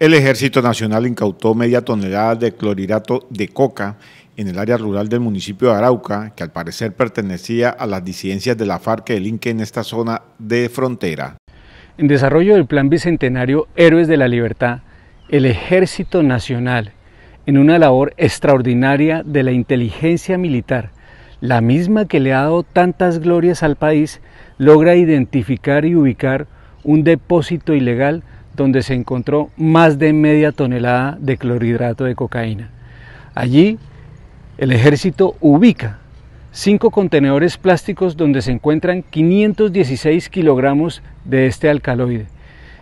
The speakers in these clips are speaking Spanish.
El Ejército Nacional incautó media tonelada de clorhidrato de coca en el área rural del municipio de Arauca, que al parecer pertenecía a las disidencias de la FARC que delinquen en esta zona de frontera. En desarrollo del Plan Bicentenario Héroes de la Libertad, el Ejército Nacional, en una labor extraordinaria de la inteligencia militar, la misma que le ha dado tantas glorias al país, logra identificar y ubicar un depósito ilegal donde se encontró más de media tonelada de clorhidrato de cocaína. Allí el ejército ubica cinco contenedores plásticos donde se encuentran 516 kilogramos de este alcaloide.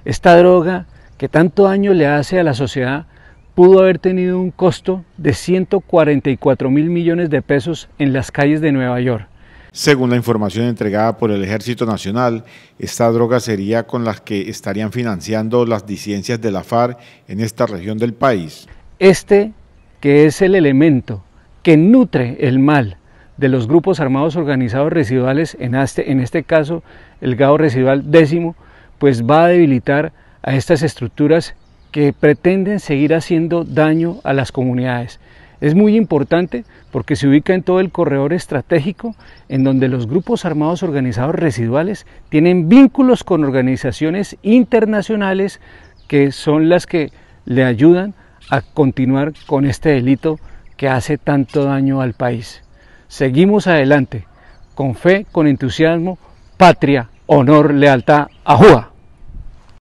Esta droga que tanto daño le hace a la sociedad pudo haber tenido un costo de 144 mil millones de pesos en las calles de Nueva York. Según la información entregada por el Ejército Nacional, esta droga sería con las que estarían financiando las disidencias de la FARC en esta región del país. Este, que es el elemento que nutre el mal de los grupos armados organizados residuales, en este, en este caso el GAO residual décimo, pues va a debilitar a estas estructuras que pretenden seguir haciendo daño a las comunidades. Es muy importante porque se ubica en todo el corredor estratégico en donde los grupos armados organizados residuales tienen vínculos con organizaciones internacionales que son las que le ayudan a continuar con este delito que hace tanto daño al país. Seguimos adelante, con fe, con entusiasmo, patria, honor, lealtad, ajúa.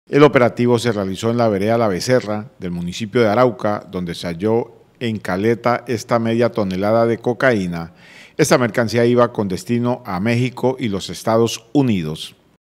El operativo se realizó en la vereda La Becerra del municipio de Arauca, donde se halló en Caleta esta media tonelada de cocaína. Esta mercancía iba con destino a México y los Estados Unidos.